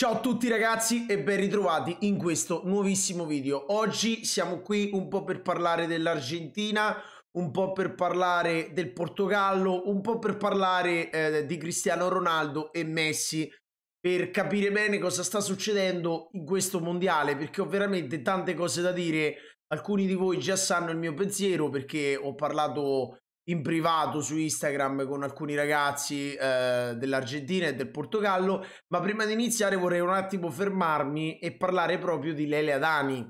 Ciao a tutti ragazzi e ben ritrovati in questo nuovissimo video. Oggi siamo qui un po' per parlare dell'Argentina, un po' per parlare del Portogallo, un po' per parlare eh, di Cristiano Ronaldo e Messi per capire bene cosa sta succedendo in questo mondiale perché ho veramente tante cose da dire. Alcuni di voi già sanno il mio pensiero perché ho parlato in privato su Instagram con alcuni ragazzi eh, dell'Argentina e del Portogallo, ma prima di iniziare vorrei un attimo fermarmi e parlare proprio di Lele Adani,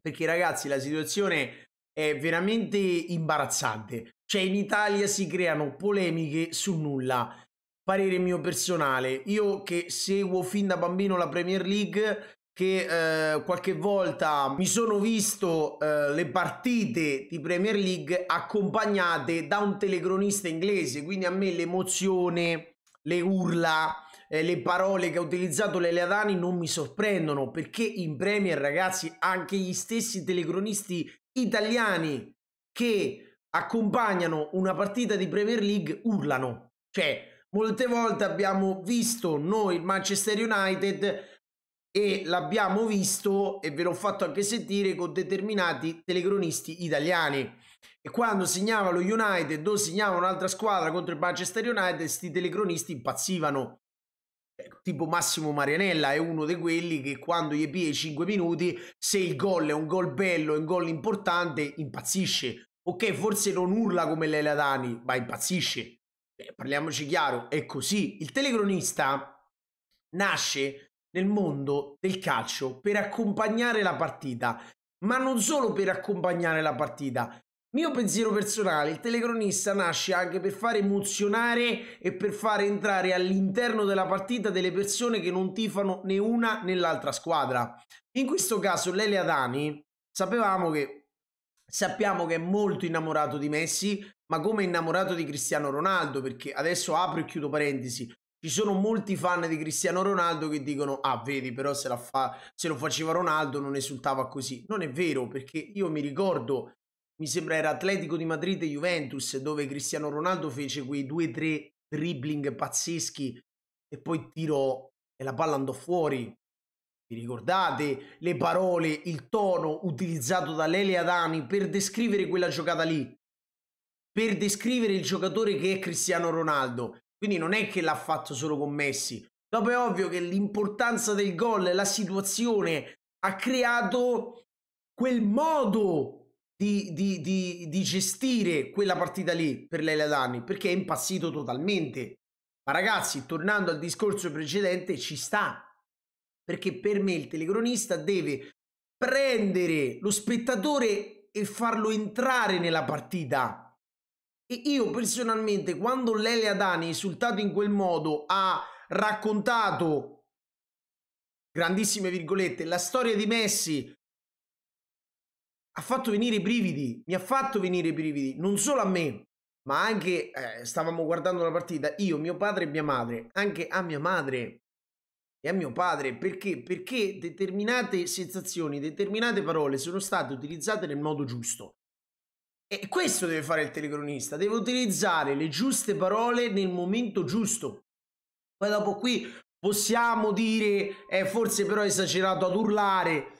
perché ragazzi la situazione è veramente imbarazzante, cioè in Italia si creano polemiche su nulla. Parere mio personale, io che seguo fin da bambino la Premier League che eh, qualche volta mi sono visto eh, le partite di Premier League accompagnate da un telecronista inglese, quindi a me l'emozione, le urla, eh, le parole che ha utilizzato Leleadani non mi sorprendono perché in Premier ragazzi anche gli stessi telecronisti italiani che accompagnano una partita di Premier League urlano, cioè molte volte abbiamo visto noi Manchester United e l'abbiamo visto e ve l'ho fatto anche sentire con determinati telecronisti italiani. E quando segnava lo United o segnava un'altra squadra contro il Manchester United, questi telecronisti impazzivano. Ecco, tipo Massimo Marianella è uno di quelli che quando gli pie 5 minuti, se il gol è un gol bello, è un gol importante, impazzisce. Ok, forse non urla come Lele Adani, ma impazzisce. Beh, parliamoci chiaro, è così. Il telecronista nasce nel mondo del calcio per accompagnare la partita, ma non solo per accompagnare la partita. Mio pensiero personale, il telecronista nasce anche per far emozionare e per far entrare all'interno della partita delle persone che non tifano né una né l'altra squadra. In questo caso Lele Adani, sapevamo che sappiamo che è molto innamorato di Messi, ma come innamorato di Cristiano Ronaldo, perché adesso apro e chiudo parentesi, ci sono molti fan di Cristiano Ronaldo che dicono, ah vedi però se, fa se lo faceva Ronaldo non esultava così. Non è vero perché io mi ricordo, mi sembra era Atletico di Madrid e Juventus dove Cristiano Ronaldo fece quei 2 tre dribbling pazzeschi e poi tirò e la palla andò fuori. Vi ricordate le parole, il tono utilizzato da Lele Adani per descrivere quella giocata lì? Per descrivere il giocatore che è Cristiano Ronaldo. Quindi non è che l'ha fatto solo con Messi. Dopo è ovvio che l'importanza del gol, e la situazione, ha creato quel modo di, di, di, di gestire quella partita lì per Leila Danni, perché è impazzito totalmente. Ma ragazzi, tornando al discorso precedente, ci sta. Perché per me il telecronista deve prendere lo spettatore e farlo entrare nella partita e io personalmente, quando Lele Adani, esultato in quel modo, ha raccontato, grandissime virgolette, la storia di Messi, ha fatto venire i brividi, mi ha fatto venire i brividi, non solo a me, ma anche, eh, stavamo guardando la partita, io, mio padre e mia madre, anche a mia madre e a mio padre, perché? Perché determinate sensazioni, determinate parole sono state utilizzate nel modo giusto. E questo deve fare il telecronista, deve utilizzare le giuste parole nel momento giusto. Poi dopo qui possiamo dire, eh, forse però è esagerato ad urlare,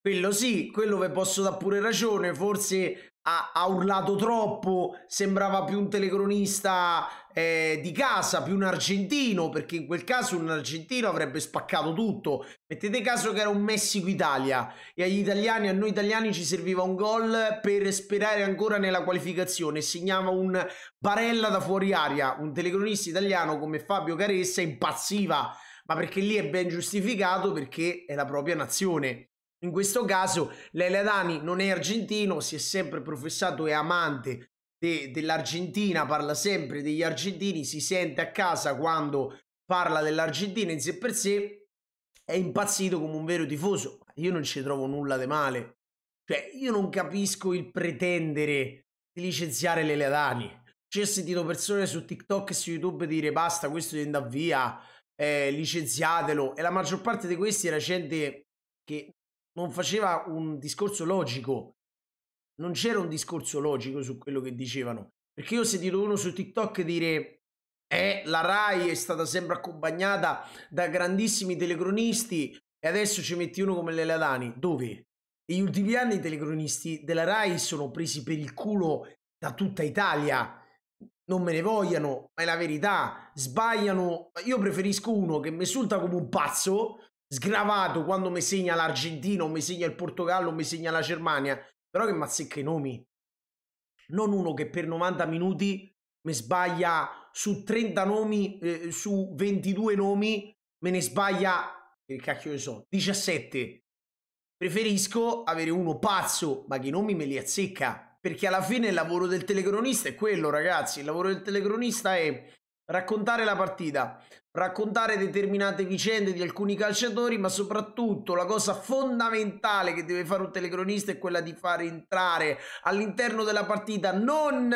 quello sì, quello ve posso dare pure ragione, forse ha, ha urlato troppo, sembrava più un telecronista eh, di casa, più un argentino, perché in quel caso un argentino avrebbe spaccato tutto. Mettete caso che era un Messico-Italia e agli italiani, a noi italiani ci serviva un gol per sperare ancora nella qualificazione. Segnava un barella da fuori aria. Un telecronista italiano come Fabio Caressa impazziva ma perché lì è ben giustificato perché è la propria nazione. In questo caso Lele Dani non è argentino, si è sempre professato e amante de dell'Argentina, parla sempre degli argentini, si sente a casa quando parla dell'Argentina in sé per sé, è impazzito come un vero tifoso. Io non ci trovo nulla di male. Cioè, io non capisco il pretendere di licenziare Lele Dani. Ci cioè, ho sentito persone su TikTok e su YouTube dire basta, questo deve andare via, eh, licenziatelo. E la maggior parte di questi era gente che non faceva un discorso logico. Non c'era un discorso logico su quello che dicevano. Perché io ho sentito uno su TikTok dire eh, la RAI è stata sempre accompagnata da grandissimi telecronisti e adesso ci metti uno come Lele Adani. Dove? Negli ultimi anni i telecronisti della RAI sono presi per il culo da tutta Italia. Non me ne vogliano, ma è la verità. Sbagliano. Io preferisco uno che mi insulta come un pazzo sgravato quando mi segna l'Argentina o mi segna il Portogallo o mi segna la Germania, però che mazzecca i nomi. Non uno che per 90 minuti mi sbaglia su 30 nomi, eh, su 22 nomi, me ne sbaglia, che cacchio ne so, 17. Preferisco avere uno pazzo, ma che i nomi me li azzecca. Perché alla fine il lavoro del telecronista è quello, ragazzi. Il lavoro del telecronista è raccontare la partita, raccontare determinate vicende di alcuni calciatori, ma soprattutto la cosa fondamentale che deve fare un telecronista è quella di far entrare all'interno della partita non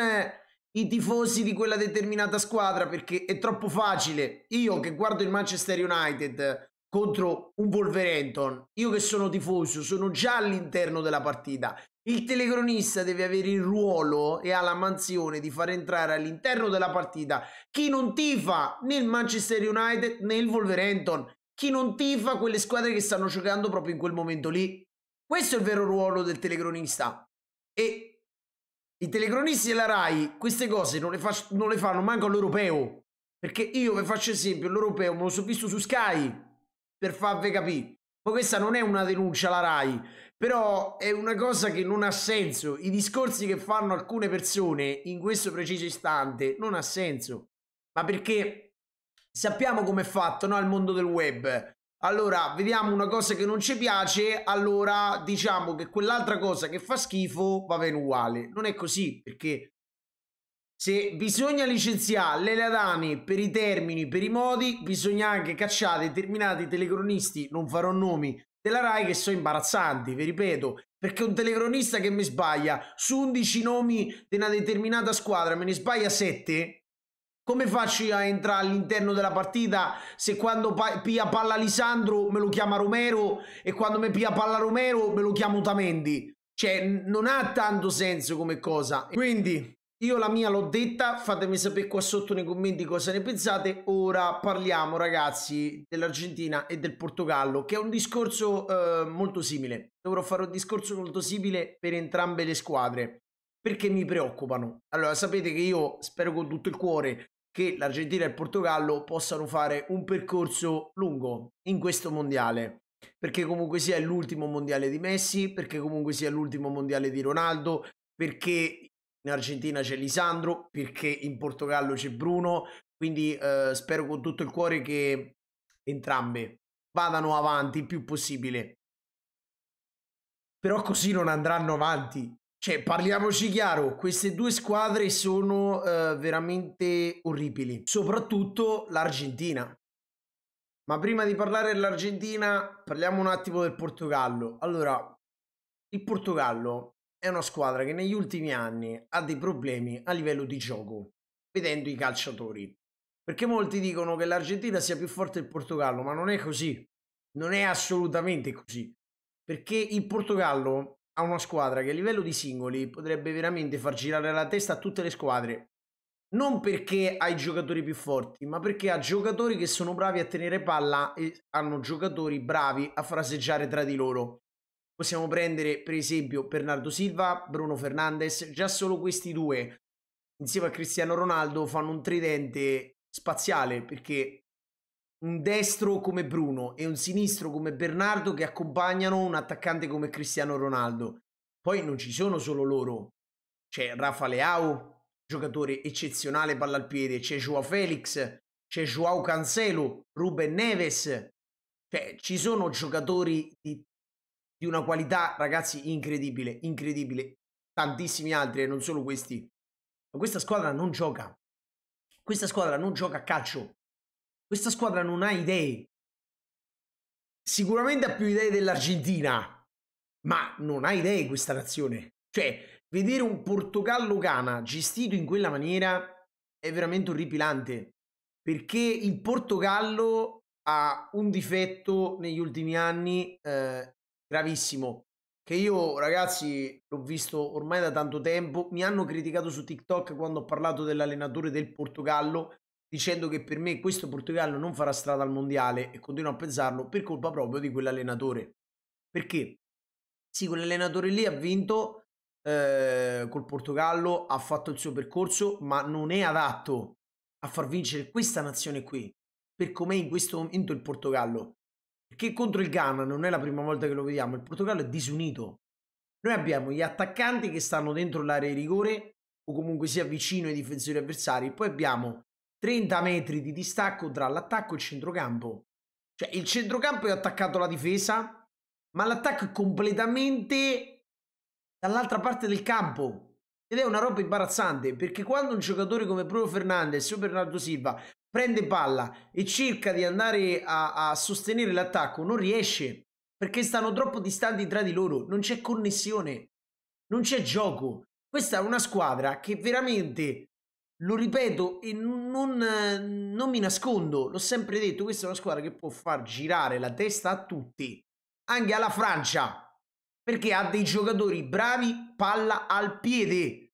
i tifosi di quella determinata squadra perché è troppo facile. Io che guardo il Manchester United contro un Wolverhampton, io che sono tifoso, sono già all'interno della partita. Il telecronista deve avere il ruolo e ha la mansione di far entrare all'interno della partita chi non tifa né il Manchester United né il Wolverhampton, chi non tifa quelle squadre che stanno giocando proprio in quel momento lì. Questo è il vero ruolo del telecronista. E i telecronisti della RAI queste cose non le, non le fanno manco all'europeo. Perché io vi faccio esempio, l'europeo me lo so visto su Sky per farvi capire. Ma questa non è una denuncia alla RAI, però è una cosa che non ha senso. I discorsi che fanno alcune persone in questo preciso istante non ha senso. Ma perché sappiamo com'è fatto no, il mondo del web. Allora, vediamo una cosa che non ci piace, allora diciamo che quell'altra cosa che fa schifo va bene uguale. Non è così, perché se bisogna licenziare le ladane per i termini, per i modi, bisogna anche cacciare determinati telecronisti, non farò nomi, della RAI che sono imbarazzanti, vi ripeto, perché un telecronista che mi sbaglia su 11 nomi di una determinata squadra, me ne sbaglia 7, come faccio a entrare all'interno della partita se quando pa pia palla Lisandro me lo chiama Romero e quando mi pia palla Romero me lo chiamo Tamendi? Cioè, non ha tanto senso come cosa. Quindi, io la mia l'ho detta, fatemi sapere qua sotto nei commenti cosa ne pensate. Ora parliamo ragazzi dell'Argentina e del Portogallo, che è un discorso eh, molto simile. Dovrò fare un discorso molto simile per entrambe le squadre, perché mi preoccupano. Allora sapete che io spero con tutto il cuore che l'Argentina e il Portogallo possano fare un percorso lungo in questo mondiale perché comunque sia l'ultimo mondiale di Messi, perché comunque sia l'ultimo mondiale di Ronaldo, perché in Argentina c'è Lisandro, perché in Portogallo c'è Bruno, quindi eh, spero con tutto il cuore che entrambe vadano avanti il più possibile. Però così non andranno avanti. Cioè, parliamoci chiaro, queste due squadre sono eh, veramente orribili, soprattutto l'Argentina. Ma prima di parlare dell'Argentina, parliamo un attimo del Portogallo. Allora, il Portogallo è una squadra che negli ultimi anni ha dei problemi a livello di gioco, vedendo i calciatori. Perché molti dicono che l'Argentina sia più forte del Portogallo, ma non è così. Non è assolutamente così. Perché il Portogallo ha una squadra che a livello di singoli potrebbe veramente far girare la testa a tutte le squadre. Non perché ha i giocatori più forti, ma perché ha giocatori che sono bravi a tenere palla e hanno giocatori bravi a fraseggiare tra di loro. Possiamo prendere per esempio Bernardo Silva, Bruno Fernandes, già solo questi due insieme a Cristiano Ronaldo fanno un tridente spaziale perché un destro come Bruno e un sinistro come Bernardo che accompagnano un attaccante come Cristiano Ronaldo. Poi non ci sono solo loro, c'è Rafa Leao, giocatore eccezionale palla al piede, c'è Joao Felix, c'è Joao Cancelo, Ruben Neves. Cioè, ci sono giocatori di di una qualità, ragazzi, incredibile, incredibile. Tantissimi altri, e non solo questi. Ma questa squadra non gioca. Questa squadra non gioca a calcio. Questa squadra non ha idee. Sicuramente ha più idee dell'Argentina, ma non ha idee questa nazione. Cioè, vedere un Portogallo-Ghana gestito in quella maniera è veramente orripilante. Perché il Portogallo ha un difetto negli ultimi anni eh, gravissimo che io ragazzi l'ho visto ormai da tanto tempo, mi hanno criticato su TikTok quando ho parlato dell'allenatore del Portogallo dicendo che per me questo Portogallo non farà strada al mondiale e continuo a pensarlo per colpa proprio di quell'allenatore. Perché? Sì, quell'allenatore lì ha vinto eh, col Portogallo, ha fatto il suo percorso, ma non è adatto a far vincere questa nazione qui, per com'è in questo momento il Portogallo. Perché contro il Ghana non è la prima volta che lo vediamo, il Portogallo è disunito. Noi abbiamo gli attaccanti che stanno dentro l'area di rigore o comunque sia vicino ai difensori avversari, poi abbiamo 30 metri di distacco tra l'attacco e il centrocampo. Cioè il centrocampo è attaccato alla difesa, ma l'attacco è completamente dall'altra parte del campo. Ed è una roba imbarazzante perché quando un giocatore come Bruno Fernandes o Bernardo Silva prende palla e cerca di andare a, a sostenere l'attacco, non riesce perché stanno troppo distanti tra di loro, non c'è connessione, non c'è gioco. Questa è una squadra che veramente, lo ripeto e non, non mi nascondo, l'ho sempre detto, questa è una squadra che può far girare la testa a tutti, anche alla Francia, perché ha dei giocatori bravi, palla al piede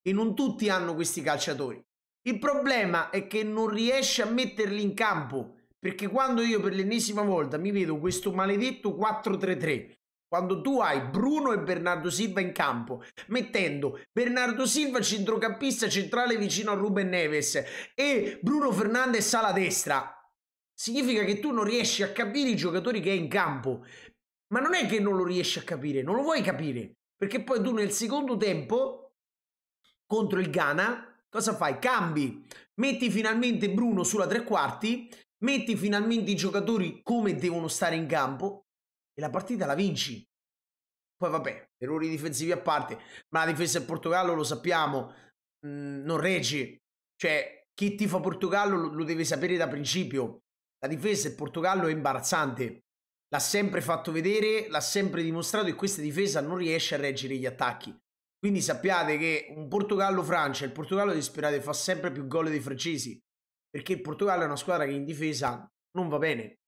e non tutti hanno questi calciatori. Il problema è che non riesce a metterli in campo perché quando io per l'ennesima volta mi vedo questo maledetto 4-3-3, quando tu hai Bruno e Bernardo Silva in campo, mettendo Bernardo Silva centrocampista centrale vicino a Ruben Neves e Bruno Fernandez alla destra, significa che tu non riesci a capire i giocatori che hai in campo. Ma non è che non lo riesci a capire, non lo vuoi capire, perché poi tu nel secondo tempo contro il Ghana Cosa fai? Cambi, metti finalmente Bruno sulla tre quarti, metti finalmente i giocatori come devono stare in campo e la partita la vinci. Poi vabbè, errori difensivi a parte, ma la difesa del Portogallo lo sappiamo, mh, mm, non regge. Cioè, chi tifa Portogallo lo, lo deve sapere da principio. La difesa del Portogallo è imbarazzante. L'ha sempre fatto vedere, l'ha sempre dimostrato e questa difesa non riesce a reggere gli attacchi. Quindi sappiate che un Portogallo-Francia, il Portogallo disperato fa sempre più gol dei francesi, perché il Portogallo è una squadra che in difesa non va bene,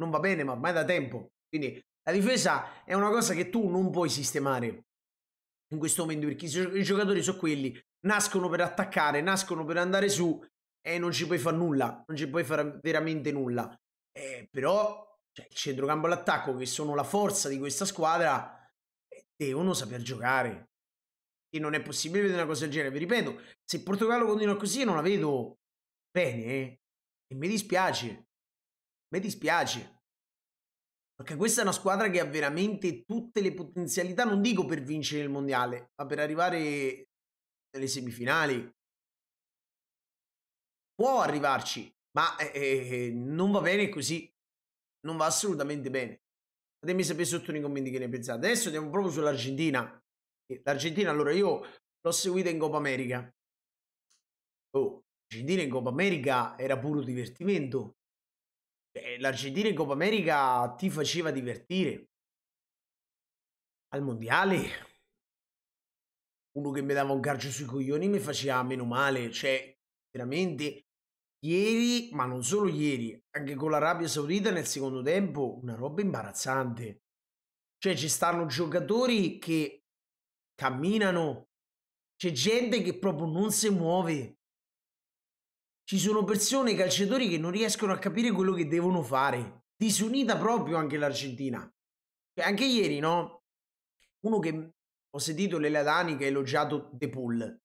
non va bene, ma mai da tempo. Quindi la difesa è una cosa che tu non puoi sistemare in questo momento, perché i giocatori sono quelli, nascono per attaccare, nascono per andare su e non ci puoi fare nulla, non ci puoi fare veramente nulla. Eh, però cioè, il centrocampo all'attacco, che sono la forza di questa squadra, eh, devono saper giocare, che non è possibile vedere una cosa del genere. Vi ripeto, se il Portogallo continua così io non la vedo bene. Eh? E mi dispiace. Mi dispiace. Perché questa è una squadra che ha veramente tutte le potenzialità, non dico per vincere il mondiale, ma per arrivare nelle semifinali. Può arrivarci, ma eh, eh, eh non va bene così. Non va assolutamente bene. Fatemi sapere sotto nei commenti che ne pensate. Adesso andiamo proprio sull'Argentina. L'Argentina, allora io l'ho seguita in Copa America. Oh, l'Argentina in Copa America era puro divertimento. Cioè, L'Argentina in Copa America ti faceva divertire. Al mondiale uno che mi dava un calcio sui coglioni mi faceva meno male, cioè veramente ieri, ma non solo ieri, anche con l'Arabia Saudita nel secondo tempo, una roba imbarazzante. Cioè ci stanno giocatori che camminano. C'è gente che proprio non si muove. Ci sono persone, calciatori che non riescono a capire quello che devono fare. Disunita proprio anche l'Argentina. Cioè, anche ieri, no? Uno che ho sentito Leladani che ha elogiato De Pool.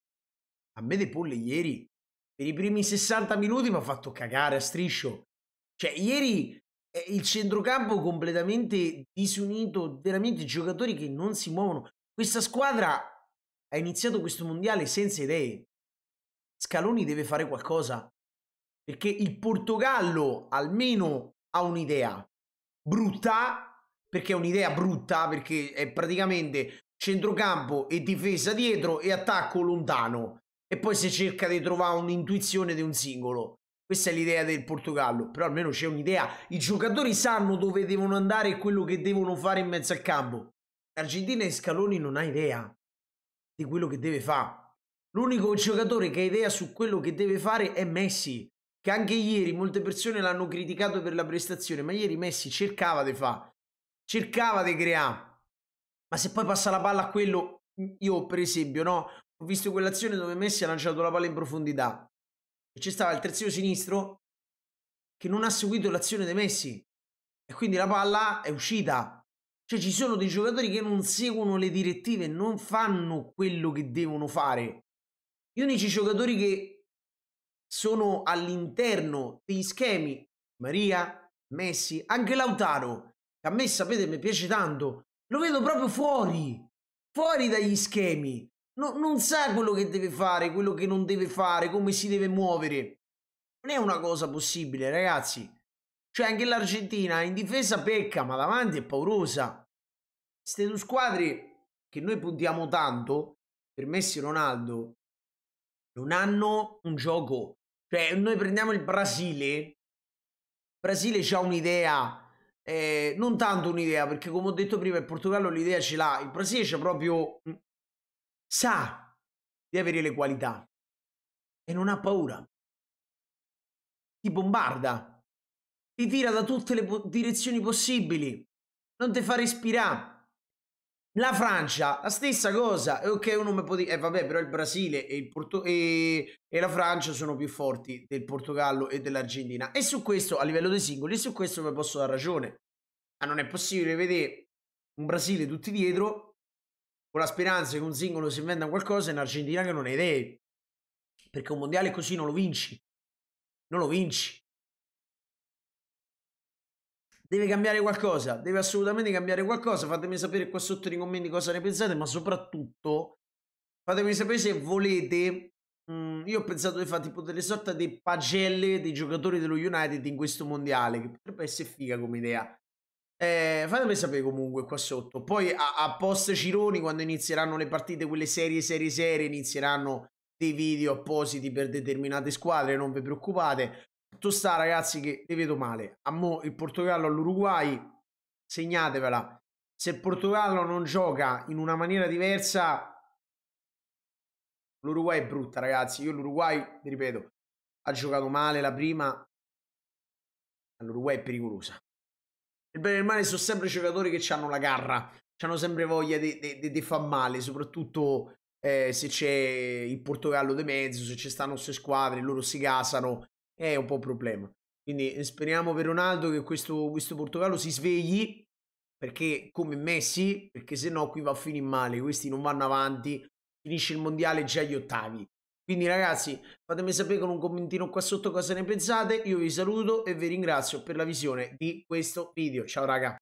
A me De Pool ieri, per i primi 60 minuti, mi ha fatto cagare a striscio. Cioè, ieri eh, il centrocampo completamente disunito, veramente giocatori che non si muovono. Questa squadra ha iniziato questo mondiale senza idee. Scaloni deve fare qualcosa. Perché il Portogallo almeno ha un'idea brutta, perché è un'idea brutta, perché è praticamente centrocampo e difesa dietro e attacco lontano. E poi si cerca di trovare un'intuizione di un singolo. Questa è l'idea del Portogallo, però almeno c'è un'idea. I giocatori sanno dove devono andare e quello che devono fare in mezzo al campo. L'Argentina e Scaloni non ha idea di quello che deve fare. L'unico giocatore che ha idea su quello che deve fare è Messi, che anche ieri molte persone l'hanno criticato per la prestazione, ma ieri Messi cercava di fare, cercava di creare. Ma se poi passa la palla a quello, io per esempio, no? Ho visto quell'azione dove Messi ha lanciato la palla in profondità e c'è stato il terzino sinistro che non ha seguito l'azione di Messi e quindi la palla è uscita cioè ci sono dei giocatori che non seguono le direttive, non fanno quello che devono fare. Gli unici giocatori che sono all'interno degli schemi, Maria, Messi, anche Lautaro, che a me sapete mi piace tanto, lo vedo proprio fuori, fuori dagli schemi. No, non sa quello che deve fare, quello che non deve fare, come si deve muovere. Non è una cosa possibile, ragazzi. Cioè anche l'Argentina in difesa pecca, ma davanti è paurosa. Queste due squadre che noi puntiamo tanto, per Messi e Ronaldo, non hanno un gioco. Cioè noi prendiamo il Brasile, il Brasile ha un'idea, eh, non tanto un'idea, perché come ho detto prima il Portogallo l'idea ce l'ha, il Brasile c'è proprio... sa di avere le qualità e non ha paura. Ti bombarda ti tira da tutte le po- direzioni possibili, non ti fa respirare. La Francia, la stessa cosa, ok uno mi può dire, eh, vabbè però il Brasile e, il Porto- e, e la Francia sono più forti del Portogallo e dell'Argentina e su questo a livello dei singoli, su questo mi posso dare ragione, ma non è possibile vedere un Brasile tutti dietro con la speranza che un singolo si inventa qualcosa e Argentina che non ha idee, perché un mondiale così non lo vinci, non lo vinci. Deve cambiare qualcosa, deve assolutamente cambiare qualcosa. Fatemi sapere qua sotto nei commenti cosa ne pensate, ma soprattutto fatemi sapere se volete. Mh, mm, io ho pensato di fare tipo delle sorta di pagelle dei giocatori dello United in questo mondiale, che potrebbe essere figa come idea. Eh, fatemi sapere comunque qua sotto. Poi a, a post Cironi, quando inizieranno le partite, quelle serie, serie, serie, inizieranno dei video appositi per determinate squadre, non vi preoccupate. Tutto sta ragazzi che le vedo male. A mo il Portogallo all'Uruguay, segnatevela. Se il Portogallo non gioca in una maniera diversa, l'Uruguay è brutta ragazzi. Io l'Uruguay, vi ripeto, ha giocato male la prima, l'Uruguay è pericolosa. Il bene e il male sono sempre giocatori che hanno la garra, hanno sempre voglia di far male, soprattutto eh, se c'è il Portogallo di mezzo, se ci stanno queste squadre, loro si casano è un po' un problema. Quindi speriamo per Ronaldo che questo, questo Portogallo si svegli perché come Messi, perché se no qui va a finire male, questi non vanno avanti, finisce il mondiale già agli ottavi. Quindi ragazzi, fatemi sapere con un commentino qua sotto cosa ne pensate, io vi saluto e vi ringrazio per la visione di questo video. Ciao raga!